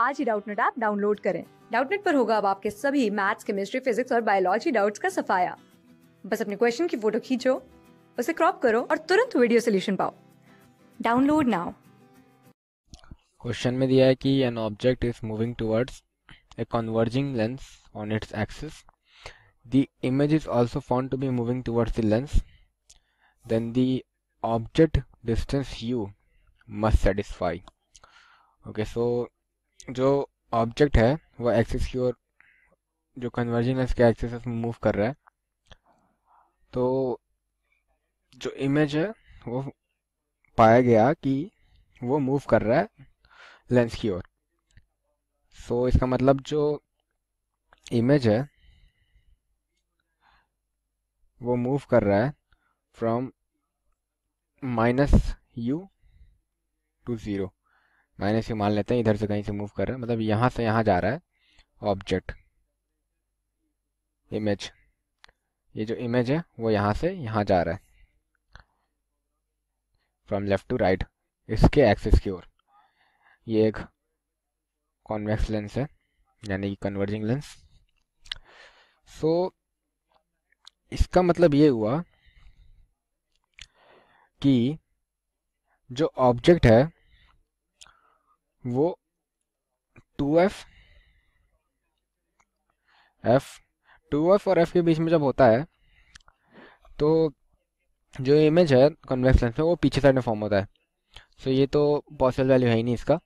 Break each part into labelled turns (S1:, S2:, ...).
S1: आज ही Doubtnut app download करें डाउटनेट पर होगा अब आपके सभी मैथ्स केमिस्ट्री फिजिक्स और बायोलॉजी डाउट्स का सफाया बस अपने क्वेश्चन की फोटो खींचो उसे क्रॉप करो और तुरंत वीडियो सोल्यूशन पाओ डाउनलोड नाउ
S2: क्वेश्चन में दिया है कि an object is moving towards a converging lens on its axis the image is also found to be moving towards the lens then the object distance u must satisfy okay so जो object है वह axis की ओर जो conversion है उसके axis में move कर रहा है तो जो इमेज है वो पाया गया कि वो मूव कर रहा है लेंस की ओर सो so, इसका मतलब जो इमेज है वो मूव कर रहा है from minus u to zero minus u मान लेते हैं इधर से कहीं से मूव कर रहा है मतलब यहाँ से यहाँ जा रहा है ऑब्जेक्ट इमेज ये जो इमेज है वो यहाँ से यहाँ जा रहा है फ्रॉम लेफ्ट टू राइट इसके एक्सिस की ओर ये एक कॉन्वेक्स लेंस है यानी कि कन्वर्जिंग लेंस सो इसका मतलब ये हुआ कि जो ऑब्जेक्ट है वो two F F two F और एफ के बीच में जब होता है तो जो इमेज है कन्वेक्स लेंस में वो पीछे साइड में फॉर्म होता है सो so ये तो पॉसिबल वैल्यू है ही नहीं इसका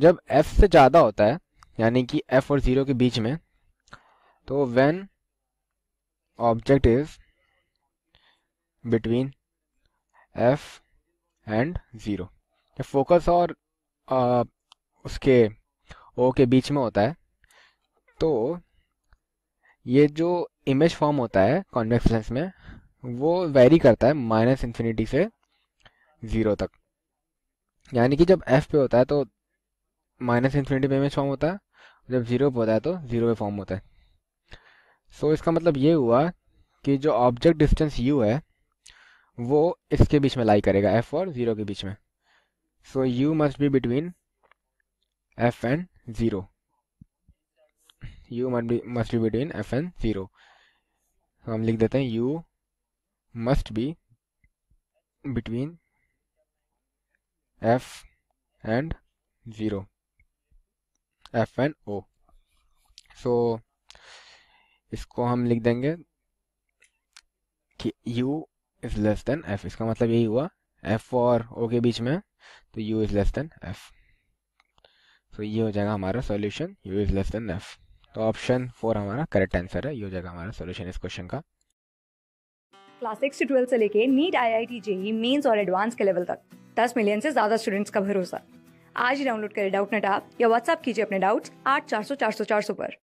S2: जब एफ से ज़्यादा होता है यानी कि एफ और ज़ीरो के बीच में तो when object is between F and zero focus और आ, उसके ओ के बीच में होता है तो ये जो इमेज फॉर्म होता है कॉन्वेक्स लेंस में वो वेरी करता है माइनस इन्फिनिटी से ज़ीरो तक यानी कि जब एफ पे होता है तो माइनस इन्फिनिटी पे इमेज फॉर्म होता है जब ज़ीरो पे होता है तो ज़ीरो पे फॉर्म होता है सो so, इसका मतलब ये हुआ कि जो ऑब्जेक्ट डिस्टेंस यू है वो इसके बीच में लाई करेगा एफ और ज़ीरो के बीच में So u must be between f and 0. u must be, must be between f and 0. So hum likh dete hain u must be between f and 0. f and o. So इसको हम लिख देंगे कि u is less than f इसका मतलब यही हुआ F और ओ के बीच में तो u is less than F तो ये हो जाएगा हमारा solution u is less than F तो ऑप्शन फोर हमारा करेक्ट आंसर है ये हो जाएगा हमारा सॉल्यूशन इस क्वेश्चन का
S1: क्लास सिक्स से ट्वेल्थ से लेके NEET I I T JEE Mains और एडवांस के लेवल तक दस मिलियन से ज़्यादा स्टूडेंट्स का भरोसा आज ही डाउनलोड करें डाउट नेट आप या व्हाट्सएप कीजिए अपने डाउट्स आठ चार सौ चार सौ चार सौ पर